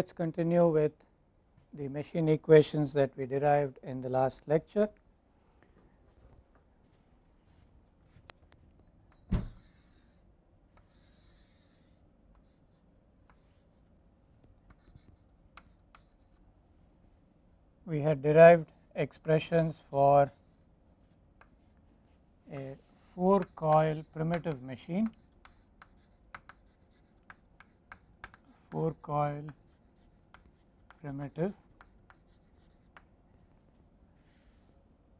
let us continue with the machine equations that we derived in the last lecture. We had derived expressions for a 4 coil primitive machine, 4 coil primitive.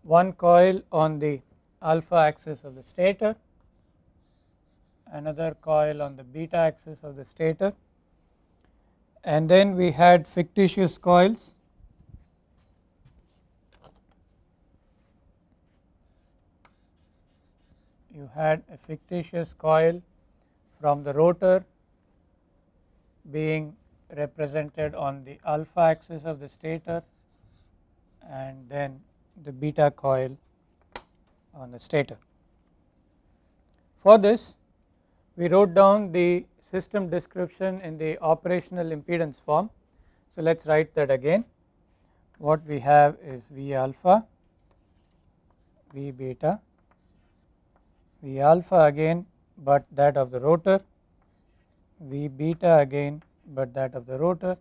One coil on the alpha axis of the stator, another coil on the beta axis of the stator and then we had fictitious coils you had a fictitious coil from the rotor being represented on the alpha axis of the stator and then the beta coil on the stator. For this we wrote down the system description in the operational impedance form. So, let us write that again what we have is V alpha, V beta, V alpha again but that of the rotor, V beta again but that of the rotor.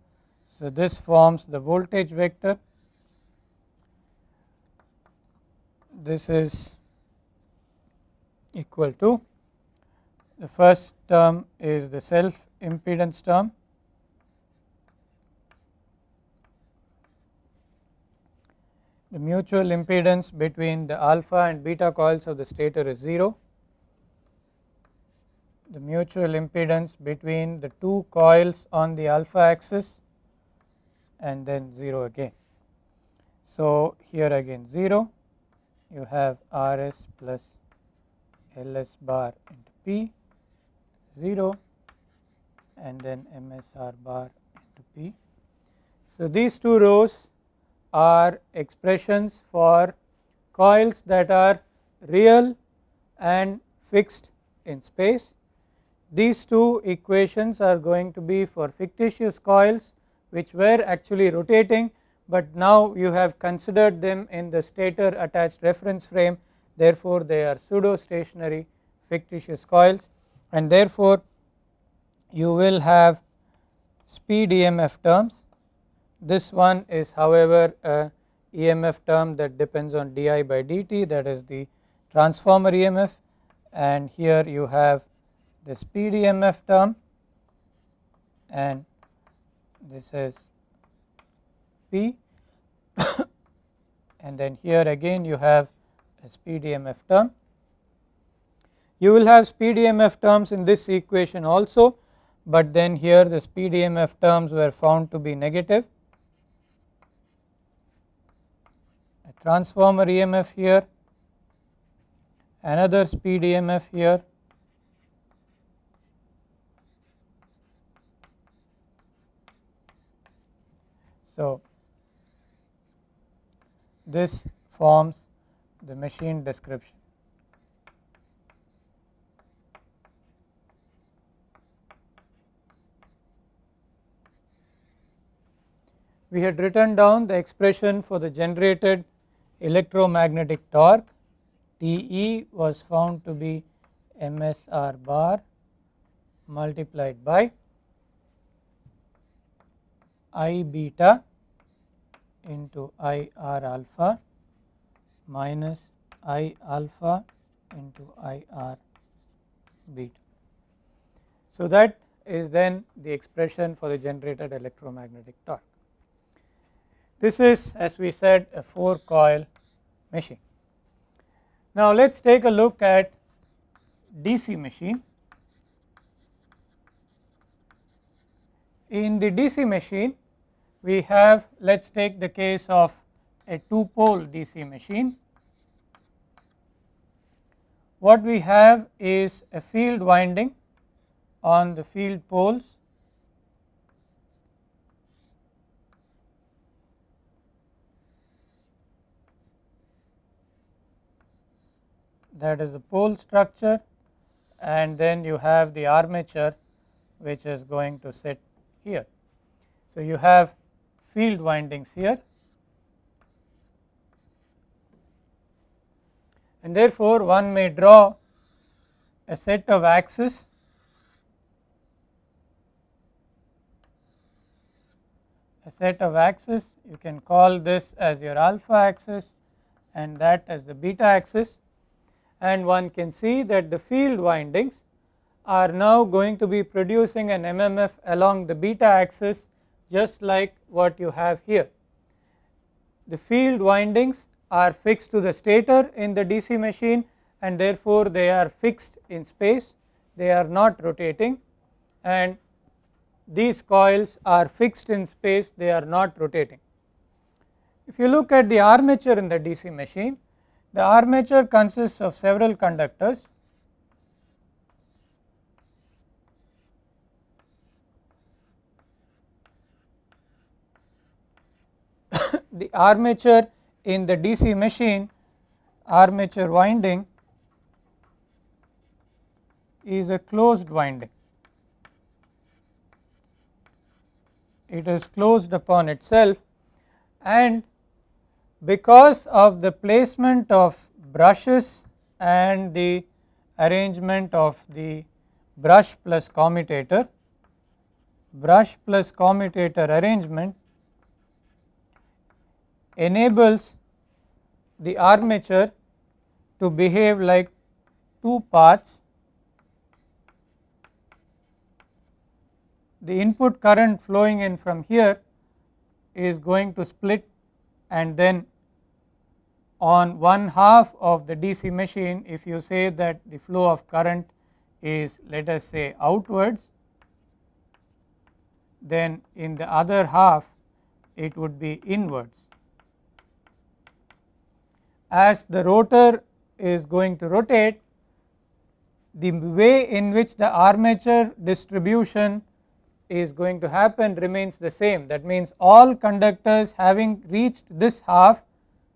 So, this forms the voltage vector. This is equal to the first term is the self impedance term the mutual impedance between the alpha and beta coils of the stator is 0 the mutual impedance between the two coils on the alpha axis and then 0 again. So, here again 0 you have Rs plus Ls bar into P 0 and then MSR bar into P. So, these two rows are expressions for coils that are real and fixed in space these two equations are going to be for fictitious coils which were actually rotating, but now you have considered them in the stator attached reference frame therefore, they are pseudo stationary fictitious coils and therefore, you will have speed EMF terms. This one is however a EMF term that depends on di by dt that is the transformer EMF and here you have the speed term and this is P and then here again you have a speed term. You will have speed EMF terms in this equation also but then here the speed EMF terms were found to be negative. A transformer EMF here, another speed EMF here So, this forms the machine description. We had written down the expression for the generated electromagnetic torque Te was found to be MSR bar multiplied by I beta into I r alpha minus I alpha into I r beta. So, that is then the expression for the generated electromagnetic torque. This is as we said a 4 coil machine. Now, let us take a look at DC machine. In the DC machine we have let us take the case of a 2 pole DC machine. What we have is a field winding on the field poles that is the pole structure and then you have the armature which is going to sit here. So, you have field windings here and therefore one may draw a set of axes a set of axes you can call this as your alpha axis and that as the beta axis and one can see that the field windings are now going to be producing an MMF along the beta axis just like what you have here. The field windings are fixed to the stator in the DC machine and therefore they are fixed in space, they are not rotating and these coils are fixed in space, they are not rotating. If you look at the armature in the DC machine, the armature consists of several conductors the armature in the DC machine armature winding is a closed winding. It is closed upon itself and because of the placement of brushes and the arrangement of the brush plus commutator, brush plus commutator arrangement enables the armature to behave like two paths. The input current flowing in from here is going to split and then on one half of the DC machine if you say that the flow of current is let us say outwards then in the other half it would be inwards as the rotor is going to rotate the way in which the armature distribution is going to happen remains the same that means all conductors having reached this half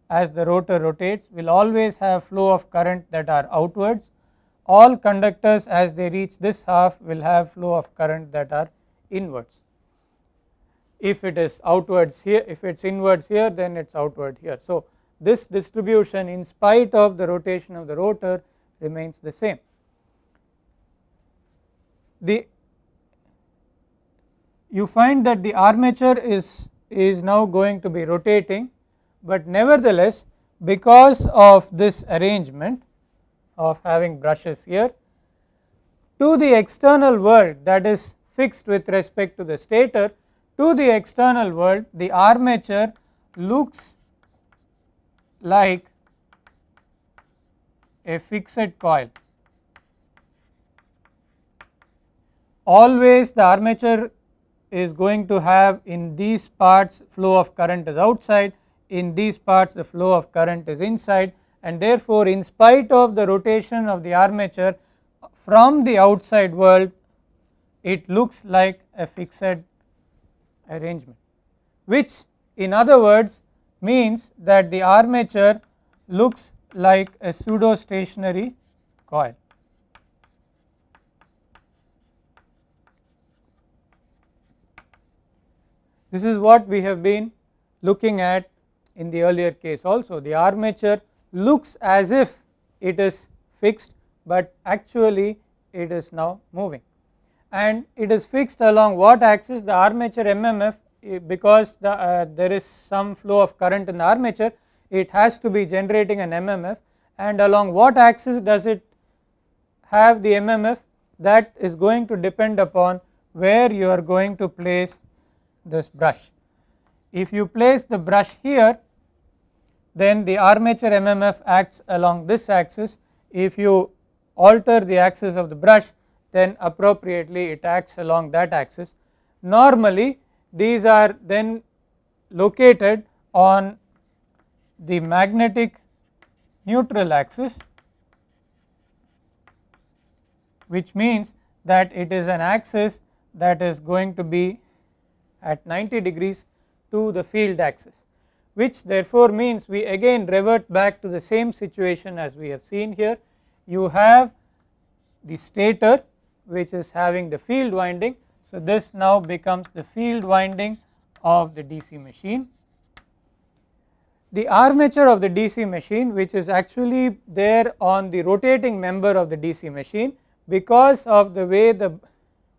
as the rotor rotates will always have flow of current that are outwards all conductors as they reach this half will have flow of current that are inwards if it is outwards here if it is inwards here then it is outward here. So, this distribution in spite of the rotation of the rotor remains the same. The you find that the armature is is now going to be rotating but nevertheless because of this arrangement of having brushes here to the external world that is fixed with respect to the stator to the external world the armature looks like a fixed coil. Always the armature is going to have in these parts flow of current is outside, in these parts the flow of current is inside and therefore in spite of the rotation of the armature from the outside world it looks like a fixed arrangement which in other words means that the armature looks like a pseudo stationary coil. This is what we have been looking at in the earlier case also the armature looks as if it is fixed, but actually it is now moving and it is fixed along what axis the armature MMF because the, uh, there is some flow of current in the armature it has to be generating an MMF and along what axis does it have the MMF that is going to depend upon where you are going to place this brush. If you place the brush here then the armature MMF acts along this axis if you alter the axis of the brush then appropriately it acts along that axis. Normally these are then located on the magnetic neutral axis which means that it is an axis that is going to be at 90 degrees to the field axis which therefore means we again revert back to the same situation as we have seen here you have the stator which is having the field winding so this now becomes the field winding of the DC machine. The armature of the DC machine which is actually there on the rotating member of the DC machine because of the way the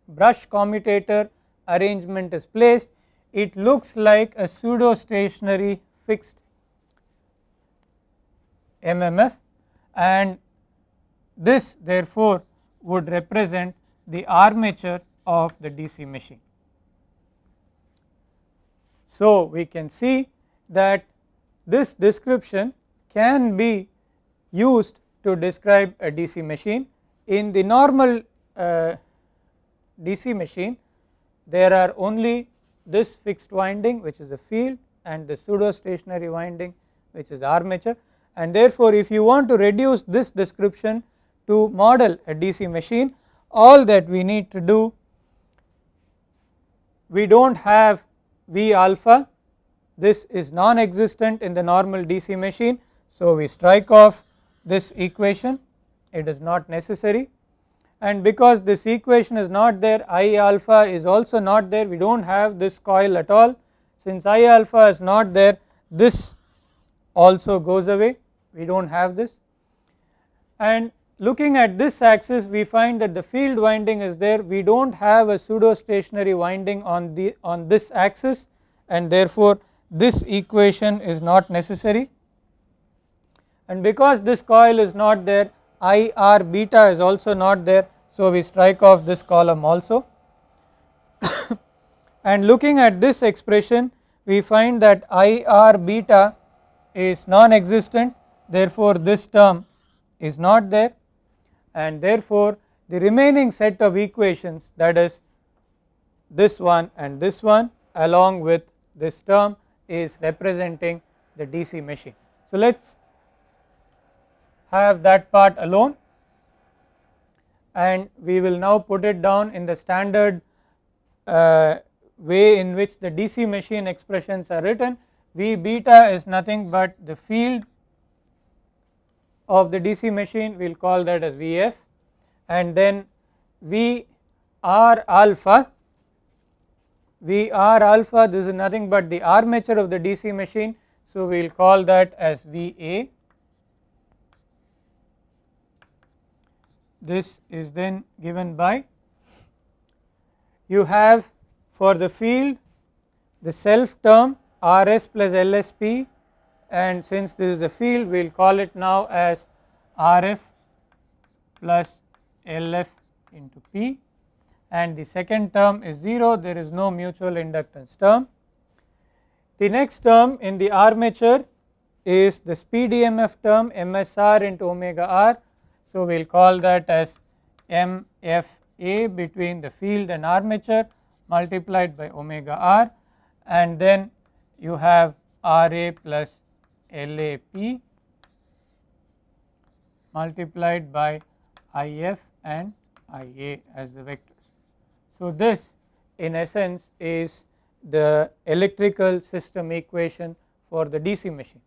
brush commutator arrangement is placed it looks like a pseudo stationary fixed MMF and this therefore would represent the armature of the DC machine. So, we can see that this description can be used to describe a DC machine. In the normal uh, DC machine there are only this fixed winding which is the field and the pseudo stationary winding which is armature and therefore if you want to reduce this description to model a DC machine all that we need to do we do not have V alpha this is non-existent in the normal DC machine. So, we strike off this equation it is not necessary and because this equation is not there I alpha is also not there we do not have this coil at all since I alpha is not there this also goes away we do not have this and looking at this axis we find that the field winding is there we do not have a pseudo stationary winding on the on this axis and therefore this equation is not necessary and because this coil is not there IR beta is also not there so we strike off this column also and looking at this expression we find that IR beta is non-existent therefore this term is not there and therefore the remaining set of equations that is this one and this one along with this term is representing the DC machine. So let us have that part alone and we will now put it down in the standard uh, way in which the DC machine expressions are written V beta is nothing but the field of the DC machine we will call that as Vf and then V R alpha, V R alpha this is nothing but the armature of the DC machine so we will call that as Va. This is then given by you have for the field the self term Rs plus LSP and since this is a field we will call it now as RF plus LF into P and the second term is 0 there is no mutual inductance term. The next term in the armature is the speed EMF term MSR into omega R so we will call that as MFA between the field and armature multiplied by omega R and then you have RA plus LAP multiplied by IF and IA as the vectors. So, this in essence is the electrical system equation for the DC machine.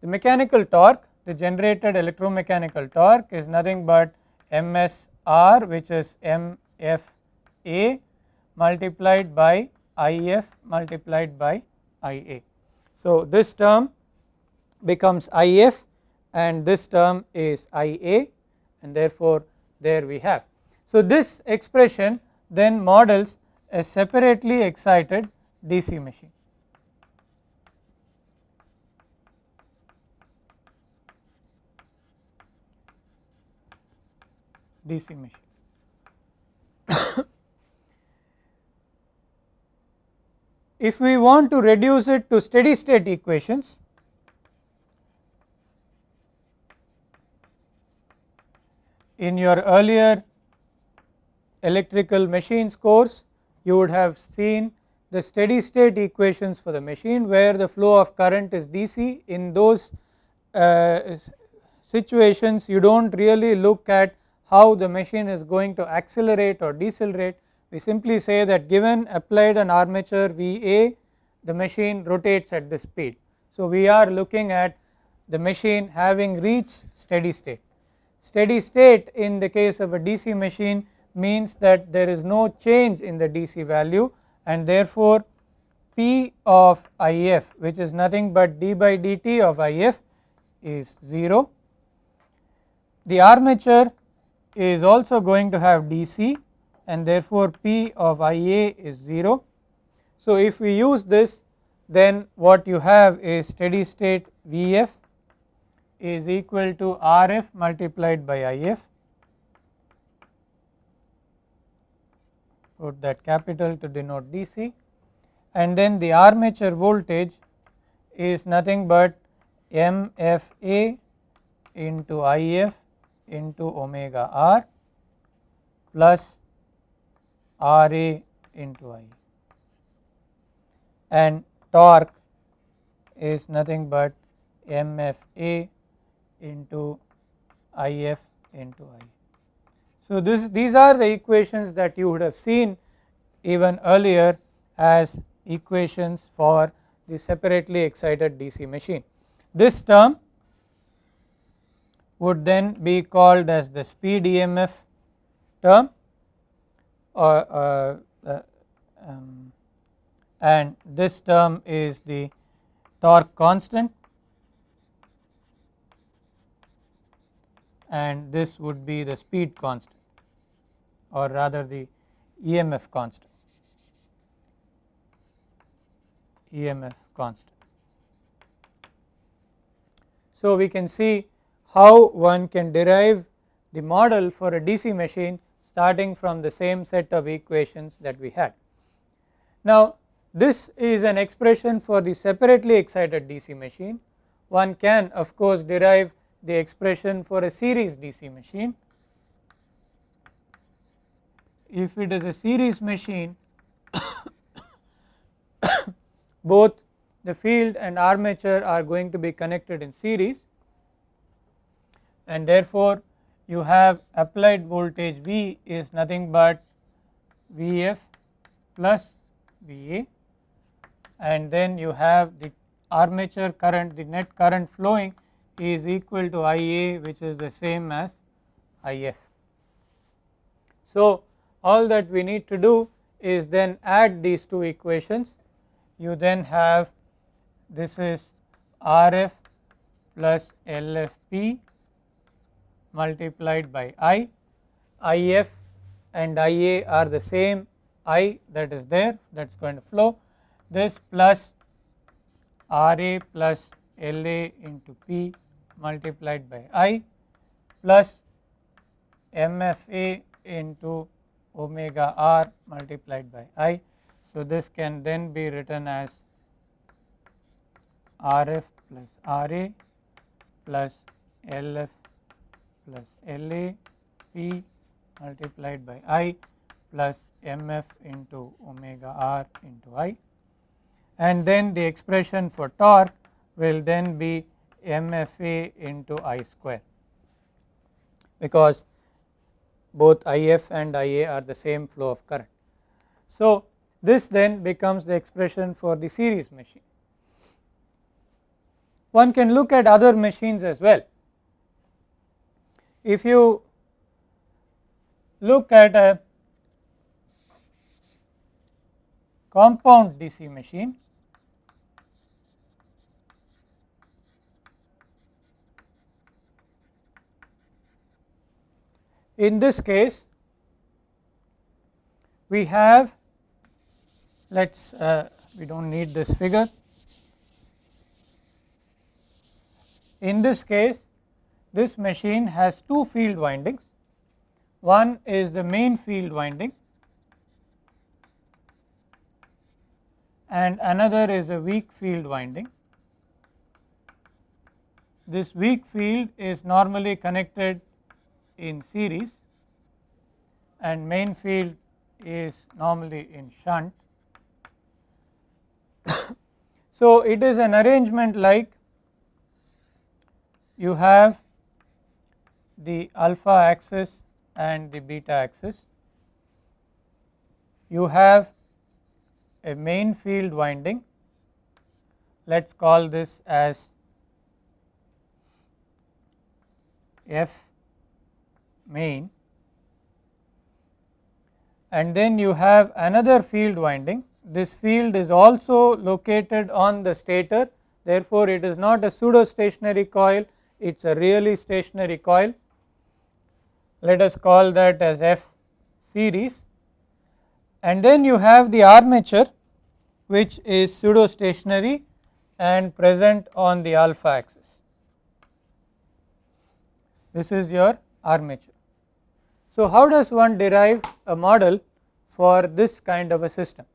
The mechanical torque, the generated electromechanical torque is nothing but MSR which is MFA multiplied by IF multiplied by IA. So, this term becomes IF and this term is IA and therefore there we have. So this expression then models a separately excited DC machine. DC machine. if we want to reduce it to steady state equations in your earlier electrical machines course you would have seen the steady state equations for the machine where the flow of current is DC in those uh, situations you do not really look at how the machine is going to accelerate or decelerate we simply say that given applied an armature VA the machine rotates at this speed. So, we are looking at the machine having reached steady state. Steady state in the case of a DC machine means that there is no change in the DC value and therefore P of IF which is nothing but d by dt of IF is 0. The armature is also going to have DC and therefore P of IA is 0. So if we use this then what you have is steady state VF is equal to RF multiplied by IF. Put that capital to denote DC and then the armature voltage is nothing but MFA into IF into omega R plus RA into I and torque is nothing but MFA into IF into I. So this these are the equations that you would have seen even earlier as equations for the separately excited DC machine. This term would then be called as the speed EMF term or uh, uh, um, and this term is the torque constant and this would be the speed constant or rather the EMF constant, EMF constant. So, we can see how one can derive the model for a DC machine starting from the same set of equations that we had. Now this is an expression for the separately excited DC machine. One can of course derive the expression for a series DC machine. If it is a series machine both the field and armature are going to be connected in series and therefore you have applied voltage V is nothing but Vf plus Va and then you have the armature current the net current flowing is equal to IA which is the same as IF. So, all that we need to do is then add these two equations you then have this is RF plus LFP multiplied by I, IF and IA are the same I that is there that is going to flow this plus RA plus LA into P multiplied by I plus MFA into omega r multiplied by I. So, this can then be written as RF plus RA plus LF plus LA P multiplied by I plus MF into omega r into I. And then the expression for torque will then be MFA into I square because both IF and IA are the same flow of current. So, this then becomes the expression for the series machine. One can look at other machines as well. If you look at a compound DC machine In this case, we have let us uh, we do not need this figure. In this case this machine has two field windings, one is the main field winding and another is a weak field winding. This weak field is normally connected in series and main field is normally in shunt. so, it is an arrangement like you have the alpha axis and the beta axis. You have a main field winding let us call this as F main and then you have another field winding. This field is also located on the stator therefore it is not a pseudo stationary coil it is a really stationary coil. Let us call that as F series and then you have the armature which is pseudo stationary and present on the alpha axis. This is your armature. So, how does one derive a model for this kind of a system?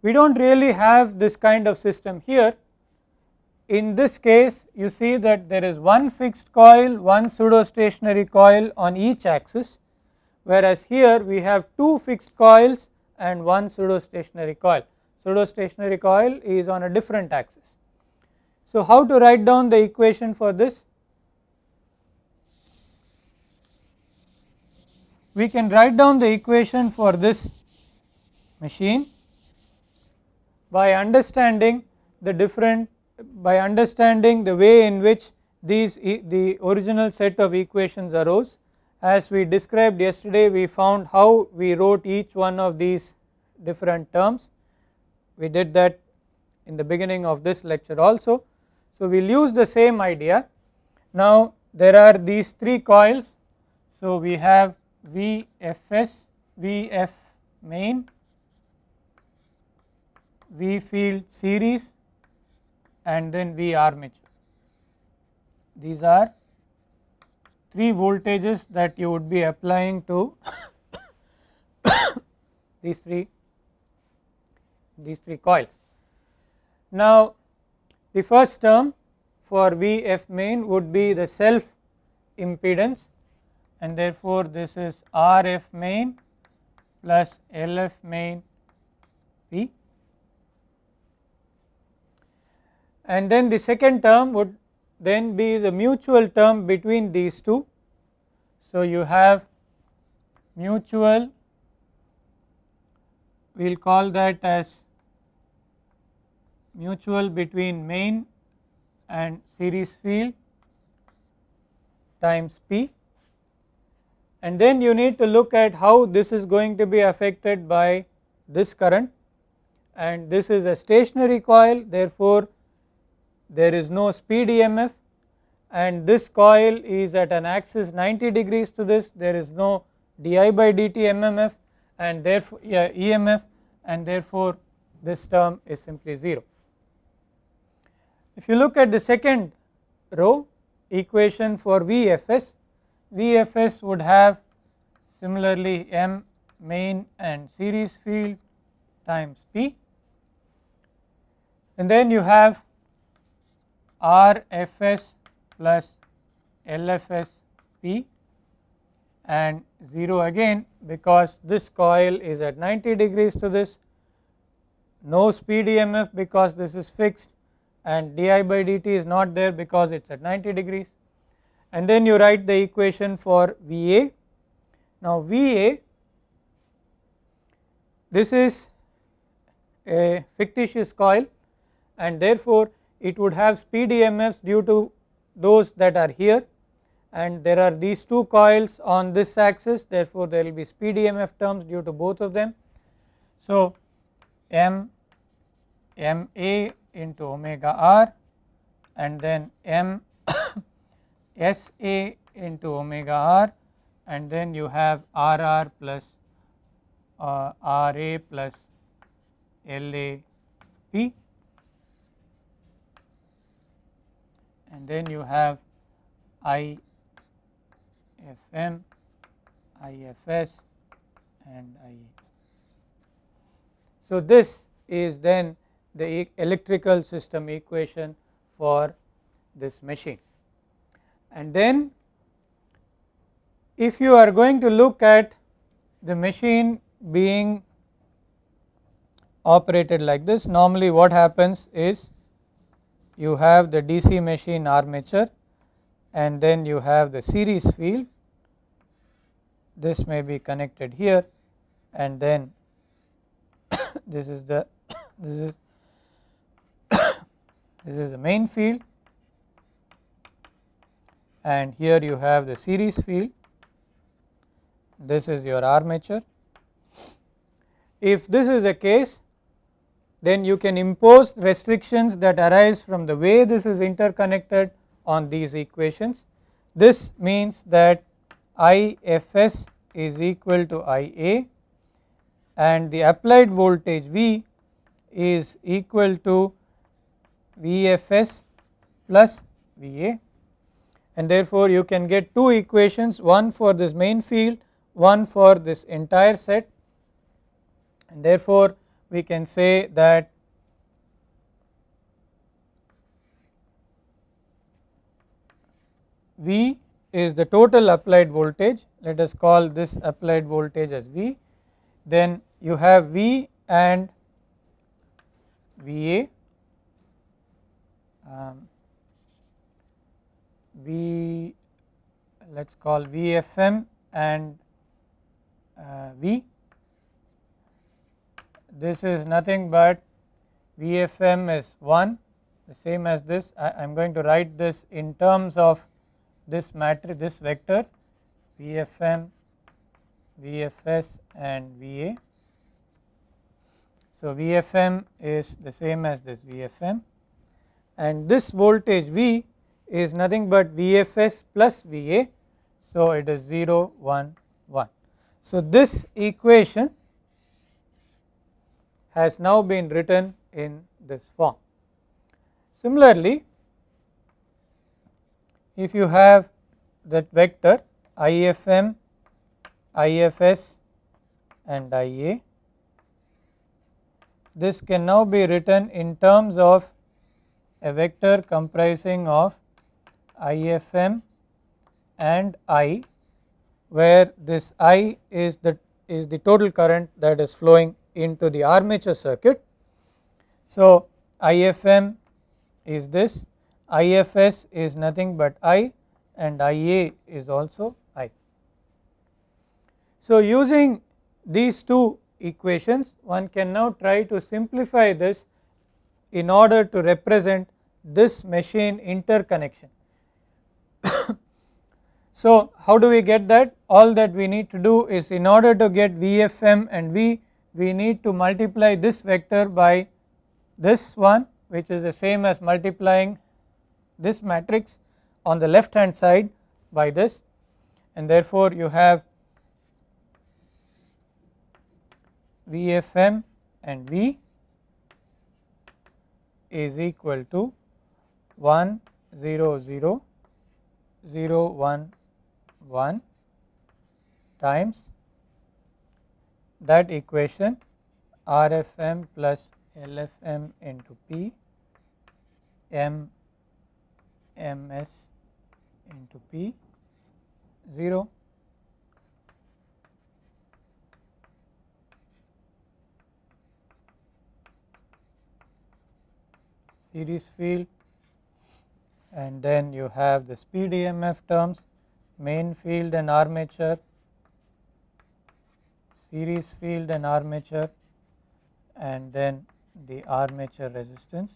We do not really have this kind of system here. In this case you see that there is one fixed coil, one pseudo stationary coil on each axis whereas here we have two fixed coils and one pseudo stationary coil. Pseudo stationary coil is on a different axis. So, how to write down the equation for this? we can write down the equation for this machine by understanding the different by understanding the way in which these e the original set of equations arose. As we described yesterday we found how we wrote each one of these different terms. We did that in the beginning of this lecture also. So, we will use the same idea. Now there are these 3 coils. So, we have VFS, VF main, V field series and then V armature. These are three voltages that you would be applying to these three these three coils. Now the first term for VF main would be the self impedance and therefore this is RF main plus LF main P. And then the second term would then be the mutual term between these two. So you have mutual we will call that as mutual between main and series field times P and then you need to look at how this is going to be affected by this current and this is a stationary coil therefore there is no speed EMF and this coil is at an axis 90 degrees to this there is no di by dt MMF and therefore yeah, EMF and therefore this term is simply 0. If you look at the second row equation for VFS VFS would have similarly M main and series field times P and then you have RFS plus LFS P and 0 again because this coil is at 90 degrees to this no speed EMF because this is fixed and di by dt is not there because it is at 90 degrees and then you write the equation for VA. Now VA this is a fictitious coil and therefore it would have speed EMFs due to those that are here and there are these two coils on this axis therefore there will be speed EMF terms due to both of them. So M M A into omega r and then M S A into omega r and then you have R R plus uh, R A plus L A P and then you have I F M, I F S and I. So, this is then the electrical system equation for this machine and then if you are going to look at the machine being operated like this normally what happens is you have the DC machine armature and then you have the series field this may be connected here and then this is the this is this is the main field and here you have the series field this is your armature. If this is the case then you can impose restrictions that arise from the way this is interconnected on these equations. This means that IFS is equal to IA and the applied voltage V is equal to VFS plus VA and therefore you can get two equations one for this main field one for this entire set and therefore we can say that V is the total applied voltage let us call this applied voltage as V then you have V and VA um, V let us call VFM and uh, V. This is nothing but VFM is 1 the same as this I am going to write this in terms of this matrix this vector VFM, VFS and VA. So, VFM is the same as this VFM and this voltage V is nothing but VFS plus VA. So, it is 0 1 1. So, this equation has now been written in this form. Similarly, if you have that vector IFM, IFS and IA, this can now be written in terms of a vector comprising of IFM and I where this I is the is the total current that is flowing into the armature circuit. So IFM is this, IFS is nothing but I and IA is also I. So using these two equations one can now try to simplify this in order to represent this machine interconnection. so, how do we get that? All that we need to do is in order to get Vfm and V, we need to multiply this vector by this one which is the same as multiplying this matrix on the left hand side by this and therefore you have Vfm and V is equal to 1 0 0 0 1 1 times that equation RFM plus LFM into P M MS into P 0 series field and then you have the speed EMF terms main field and armature series field and armature and then the armature resistance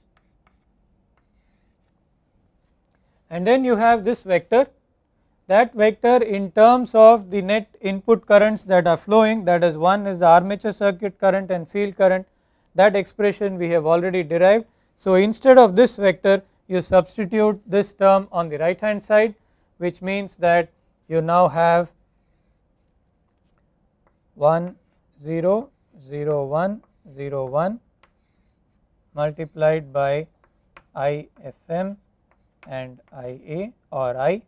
and then you have this vector that vector in terms of the net input currents that are flowing that is one is the armature circuit current and field current that expression we have already derived. So, instead of this vector you substitute this term on the right hand side which means that you now have 1 0 0 1 0 1 multiplied by IFM and IA or I.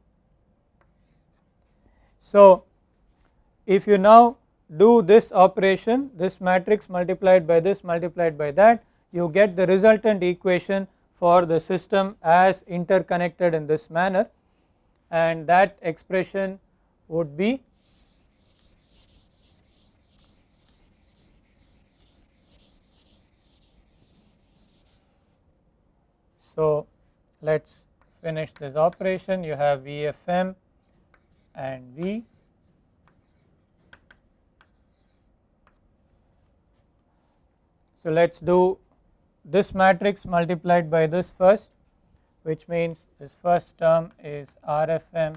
So, if you now do this operation this matrix multiplied by this multiplied by that you get the resultant equation for the system as interconnected in this manner and that expression would be so let us finish this operation you have VFM and V so let us do this matrix multiplied by this first which means this first term is RFM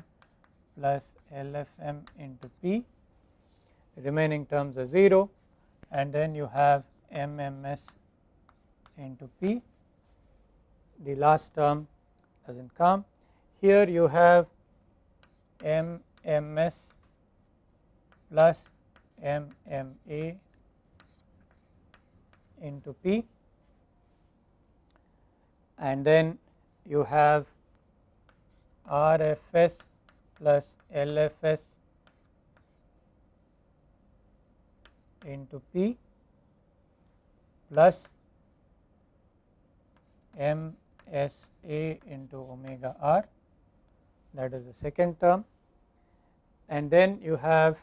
plus LFM into P remaining terms are 0 and then you have MMS into P the last term does not come here you have MMS plus MMA into P and then you have RFS plus LFS into P plus MSA into omega r that is the second term and then you have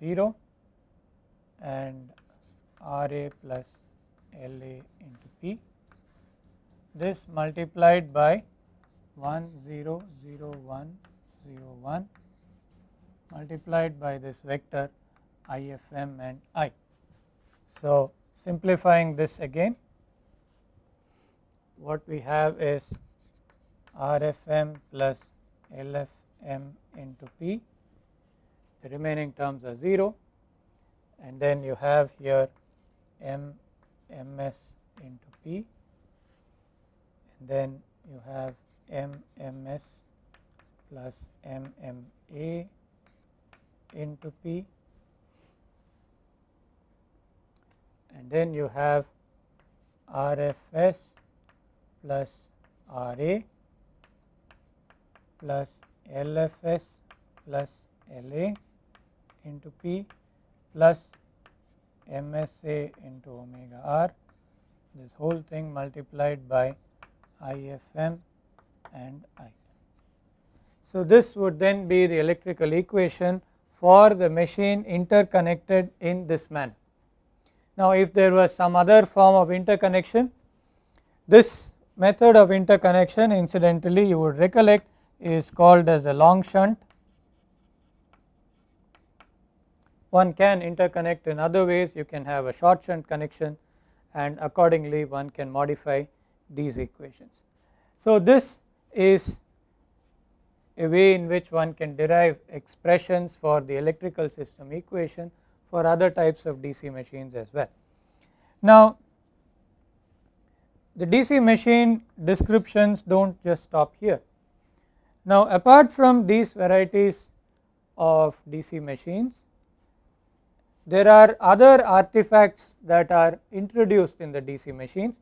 0 and RA plus LA into P this multiplied by 100101 multiplied by this vector IFM and I. So, simplifying this again what we have is RFM plus LFM into P the remaining terms are 0 and then you have here M MS into P then you have MMS plus MMA into P and then you have RFS plus RA plus LFS plus LA into P plus MSA into omega R this whole thing multiplied by IFM and I. So this would then be the electrical equation for the machine interconnected in this manner. Now if there was some other form of interconnection, this method of interconnection incidentally you would recollect is called as a long shunt. One can interconnect in other ways, you can have a short shunt connection and accordingly one can modify these equations. So, this is a way in which one can derive expressions for the electrical system equation for other types of DC machines as well. Now, the DC machine descriptions do not just stop here. Now, apart from these varieties of DC machines, there are other artifacts that are introduced in the DC machines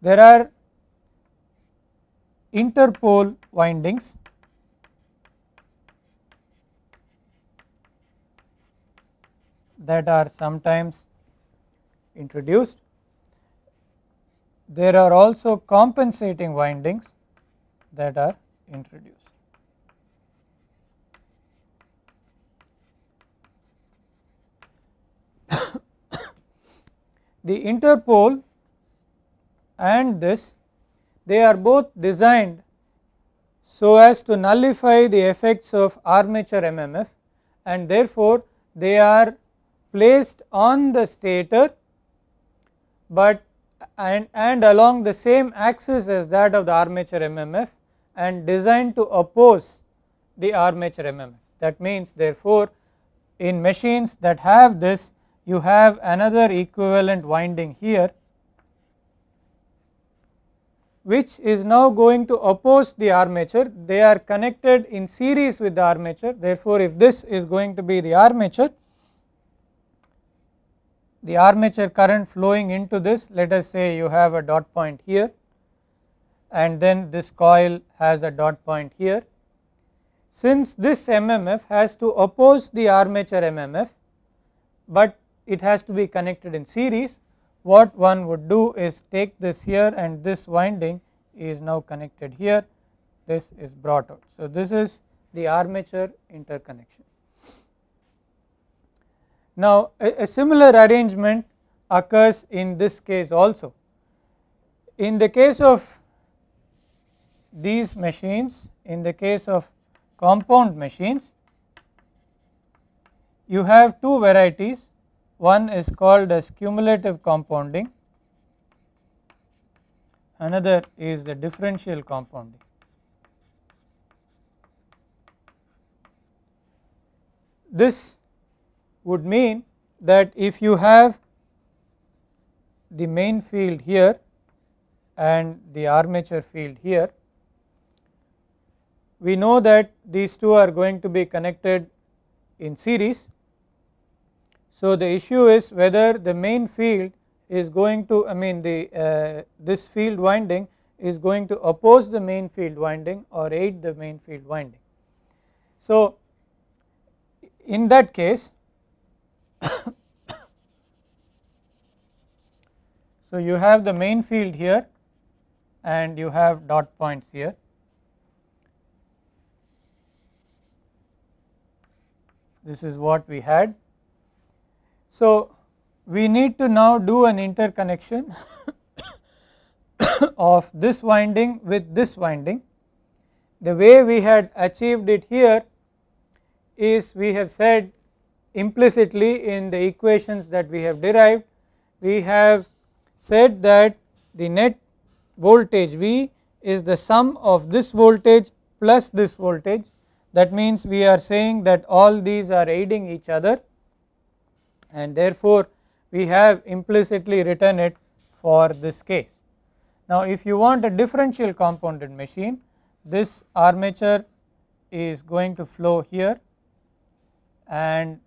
there are interpole windings that are sometimes introduced. There are also compensating windings that are introduced. the interpole and this they are both designed so as to nullify the effects of armature MMF and therefore they are placed on the stator but and, and along the same axis as that of the armature MMF and designed to oppose the armature MMF. That means therefore in machines that have this you have another equivalent winding here which is now going to oppose the armature. They are connected in series with the armature. Therefore, if this is going to be the armature, the armature current flowing into this, let us say you have a dot point here and then this coil has a dot point here. Since this MMF has to oppose the armature MMF, but it has to be connected in series, what one would do is take this here and this winding is now connected here this is brought out. So, this is the armature interconnection. Now, a, a similar arrangement occurs in this case also. In the case of these machines, in the case of compound machines, you have two varieties. One is called as cumulative compounding another is the differential compounding. This would mean that if you have the main field here and the armature field here, we know that these two are going to be connected in series. So, the issue is whether the main field is going to I mean the uh, this field winding is going to oppose the main field winding or aid the main field winding. So in that case so you have the main field here and you have dot points here. This is what we had. So we need to now do an interconnection of this winding with this winding. The way we had achieved it here is we have said implicitly in the equations that we have derived, we have said that the net voltage V is the sum of this voltage plus this voltage. That means we are saying that all these are aiding each other and therefore we have implicitly written it for this case. Now if you want a differential compounded machine this armature is going to flow here and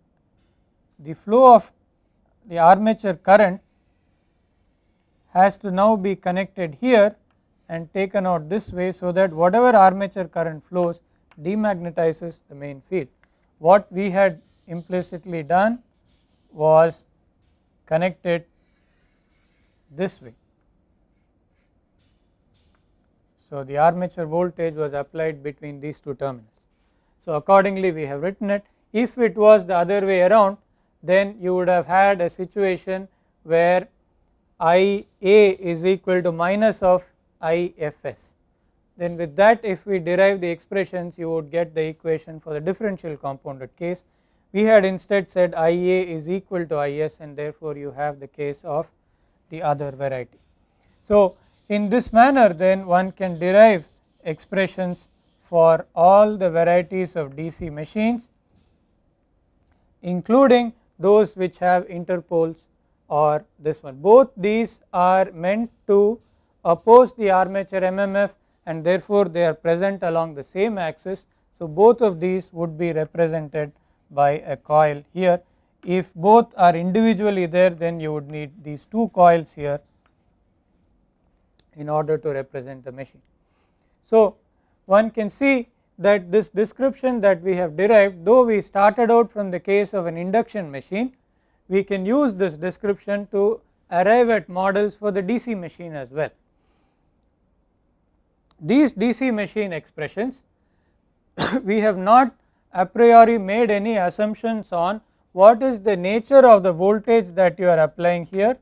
the flow of the armature current has to now be connected here and taken out this way so that whatever armature current flows demagnetizes the main field. What we had implicitly done was Connected this way. So the armature voltage was applied between these two terminals. So accordingly we have written it. If it was the other way around then you would have had a situation where Ia is equal to minus of Ifs. Then with that if we derive the expressions you would get the equation for the differential compounded case we had instead said I A is equal to I S and therefore, you have the case of the other variety. So, in this manner then one can derive expressions for all the varieties of DC machines including those which have interpoles or this one. Both these are meant to oppose the armature MMF and therefore they are present along the same axis. So, both of these would be represented by a coil here. If both are individually there then you would need these two coils here in order to represent the machine. So one can see that this description that we have derived though we started out from the case of an induction machine we can use this description to arrive at models for the DC machine as well. These DC machine expressions we have not a priori made any assumptions on what is the nature of the voltage that you are applying here.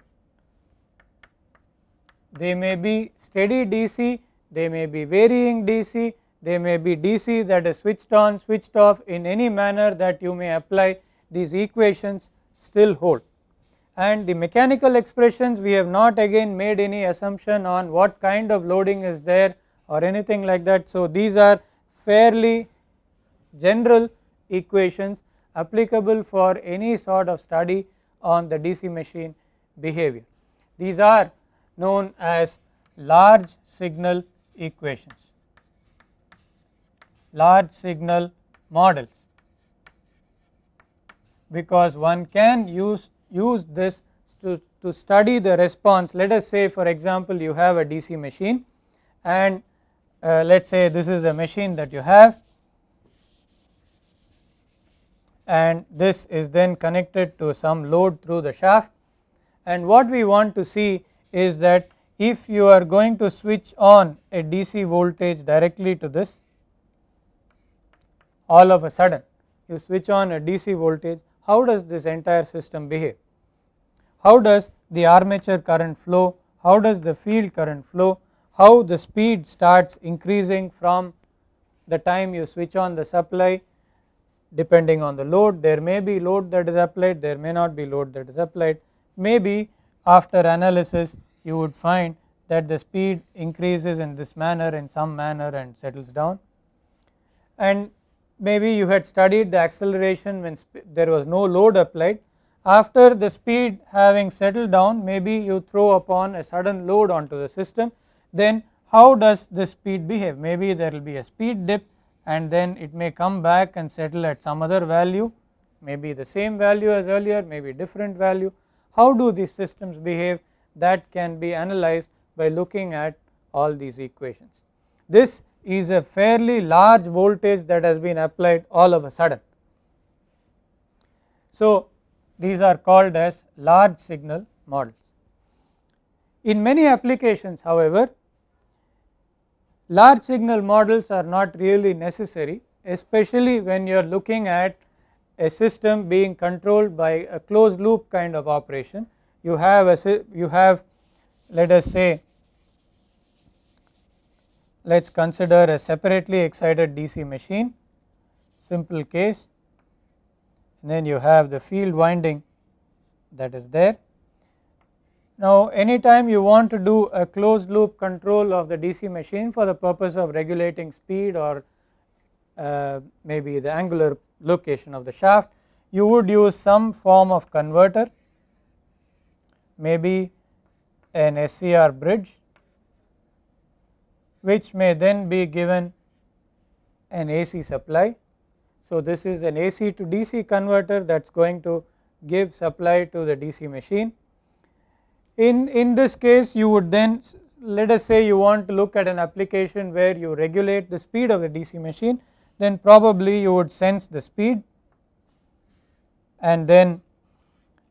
They may be steady DC, they may be varying DC, they may be DC that is switched on, switched off in any manner that you may apply these equations still hold. And the mechanical expressions we have not again made any assumption on what kind of loading is there or anything like that. So, these are fairly general equations applicable for any sort of study on the DC machine behavior. These are known as large signal equations, large signal models because one can use, use this to, to study the response. Let us say for example you have a DC machine and uh, let us say this is the machine that you have and this is then connected to some load through the shaft and what we want to see is that if you are going to switch on a DC voltage directly to this all of a sudden you switch on a DC voltage how does this entire system behave? How does the armature current flow, how does the field current flow, how the speed starts increasing from the time you switch on the supply depending on the load there may be load that is applied there may not be load that is applied maybe after analysis you would find that the speed increases in this manner in some manner and settles down and maybe you had studied the acceleration when there was no load applied after the speed having settled down maybe you throw upon a sudden load onto the system then how does the speed behave maybe there will be a speed dip and then it may come back and settle at some other value maybe the same value as earlier maybe different value. How do these systems behave that can be analyzed by looking at all these equations. This is a fairly large voltage that has been applied all of a sudden. So these are called as large signal models. In many applications however large signal models are not really necessary especially when you are looking at a system being controlled by a closed loop kind of operation. You have a you have let us say let us consider a separately excited DC machine simple case and then you have the field winding that is there now anytime you want to do a closed loop control of the DC machine for the purpose of regulating speed or uh, maybe the angular location of the shaft you would use some form of converter maybe an SCR bridge which may then be given an AC supply. So this is an AC to DC converter that is going to give supply to the DC machine in, in this case you would then let us say you want to look at an application where you regulate the speed of the DC machine then probably you would sense the speed and then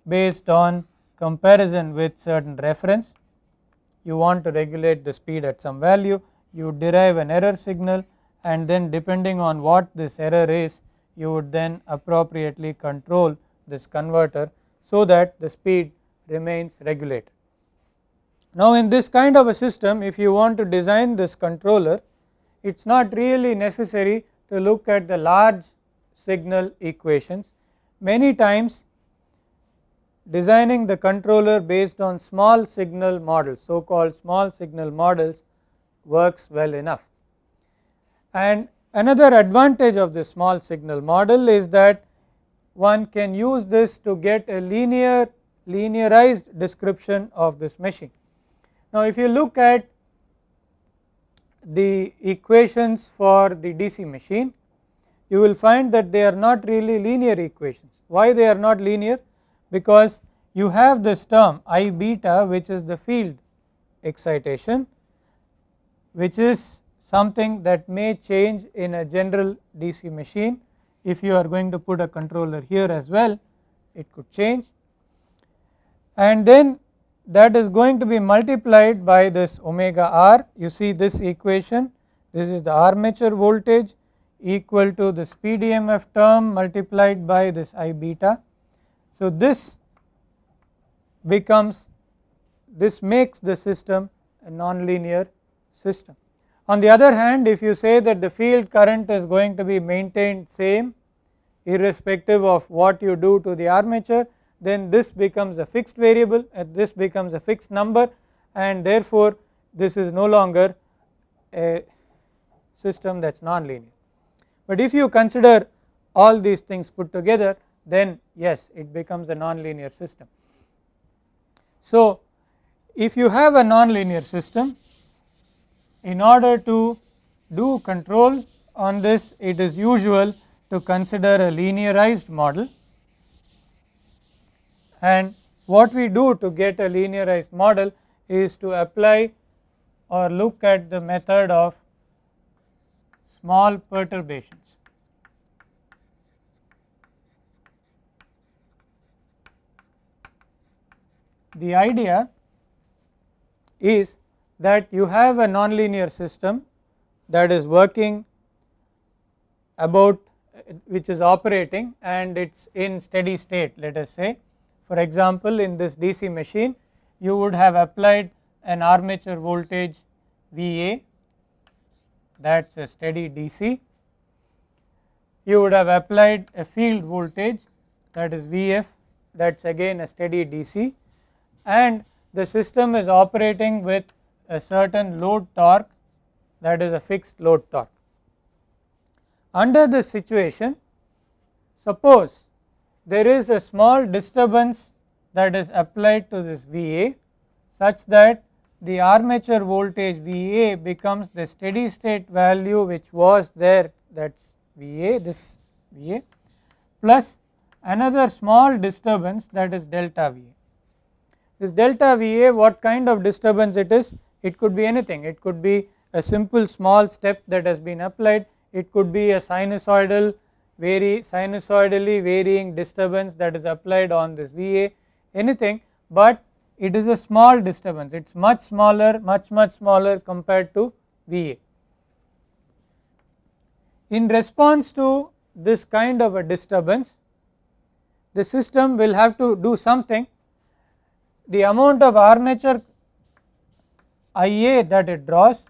based on comparison with certain reference you want to regulate the speed at some value you derive an error signal and then depending on what this error is you would then appropriately control this converter so that the speed remains regulated. Now, in this kind of a system if you want to design this controller it is not really necessary to look at the large signal equations. Many times designing the controller based on small signal models so called small signal models works well enough. And another advantage of this small signal model is that one can use this to get a linear linearized description of this machine. Now, if you look at the equations for the DC machine, you will find that they are not really linear equations. Why they are not linear? Because you have this term I beta which is the field excitation which is something that may change in a general DC machine. If you are going to put a controller here as well, it could change. And then that is going to be multiplied by this omega r. You see this equation, this is the armature voltage equal to this PDMF term multiplied by this I beta. So, this becomes this makes the system a nonlinear system. On the other hand if you say that the field current is going to be maintained same irrespective of what you do to the armature then this becomes a fixed variable and this becomes a fixed number and therefore this is no longer a system that is non-linear. But if you consider all these things put together then yes it becomes a non-linear system. So if you have a non-linear system in order to do control on this it is usual to consider a linearized model and what we do to get a linearized model is to apply or look at the method of small perturbations. The idea is that you have a nonlinear system that is working about which is operating and it is in steady state let us say for example, in this DC machine you would have applied an armature voltage VA that is a steady DC. You would have applied a field voltage that is VF that is again a steady DC and the system is operating with a certain load torque that is a fixed load torque. Under this situation suppose there is a small disturbance that is applied to this VA such that the armature voltage VA becomes the steady state value which was there that is VA this VA plus another small disturbance that is delta VA. This delta VA what kind of disturbance it is? It could be anything it could be a simple small step that has been applied it could be a sinusoidal vary sinusoidally varying disturbance that is applied on this VA anything but it is a small disturbance it is much smaller much much smaller compared to VA. In response to this kind of a disturbance the system will have to do something the amount of armature Ia that it draws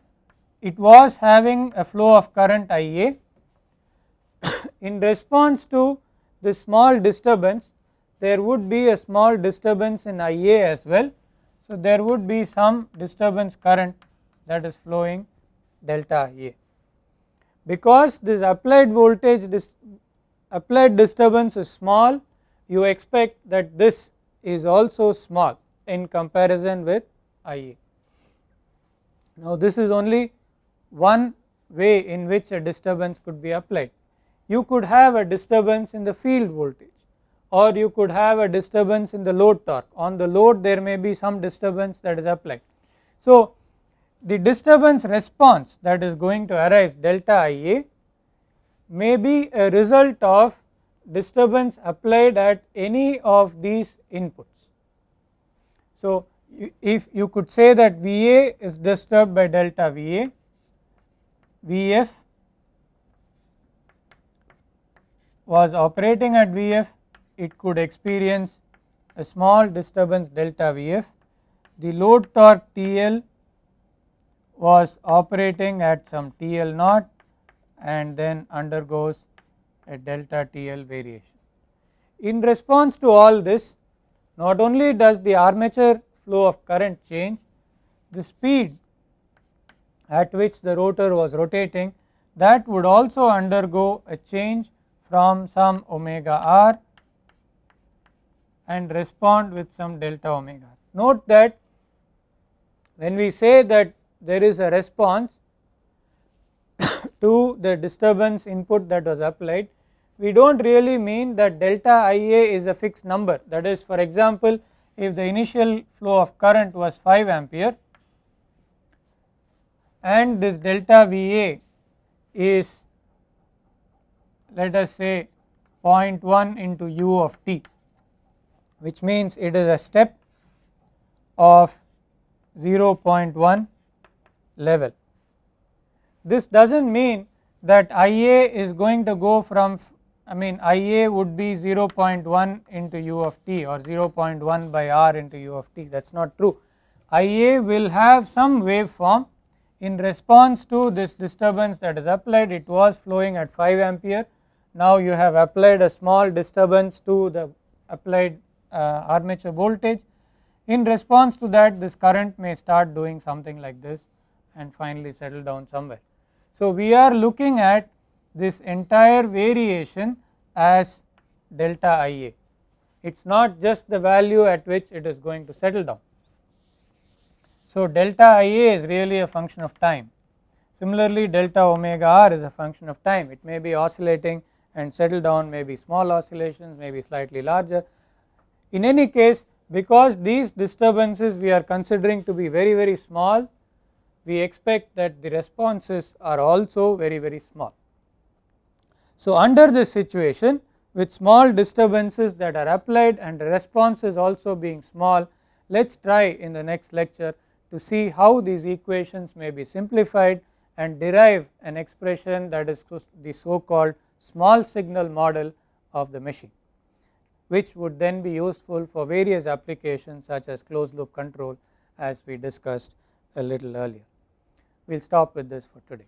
it was having a flow of current Ia in response to this small disturbance there would be a small disturbance in Ia as well. So, there would be some disturbance current that is flowing delta Ia. Because this applied voltage this applied disturbance is small you expect that this is also small in comparison with Ia. Now this is only one way in which a disturbance could be applied you could have a disturbance in the field voltage or you could have a disturbance in the load torque. On the load there may be some disturbance that is applied. So the disturbance response that is going to arise delta Ia may be a result of disturbance applied at any of these inputs. So if you could say that Va is disturbed by delta Va, Vf was operating at Vf it could experience a small disturbance delta Vf. The load torque TL was operating at some TL naught and then undergoes a delta TL variation. In response to all this not only does the armature flow of current change the speed at which the rotor was rotating that would also undergo a change from some omega r and respond with some delta omega r. Note that when we say that there is a response to the disturbance input that was applied, we do not really mean that delta Ia is a fixed number that is for example if the initial flow of current was 5 ampere and this delta Va is let us say 0.1 into u of t which means it is a step of 0.1 level. This does not mean that IA is going to go from I mean IA would be 0.1 into u of t or 0.1 by r into u of t that is not true. IA will have some waveform in response to this disturbance that is applied it was flowing at 5 ampere now you have applied a small disturbance to the applied uh, armature voltage. In response to that this current may start doing something like this and finally settle down somewhere. So we are looking at this entire variation as delta Ia. It is not just the value at which it is going to settle down. So delta Ia is really a function of time. Similarly delta omega r is a function of time. It may be oscillating and settle down maybe small oscillations maybe slightly larger. In any case because these disturbances we are considering to be very very small we expect that the responses are also very very small. So under this situation with small disturbances that are applied and responses also being small let us try in the next lecture to see how these equations may be simplified and derive an expression that is the so called small signal model of the machine which would then be useful for various applications such as closed loop control as we discussed a little earlier. We will stop with this for today.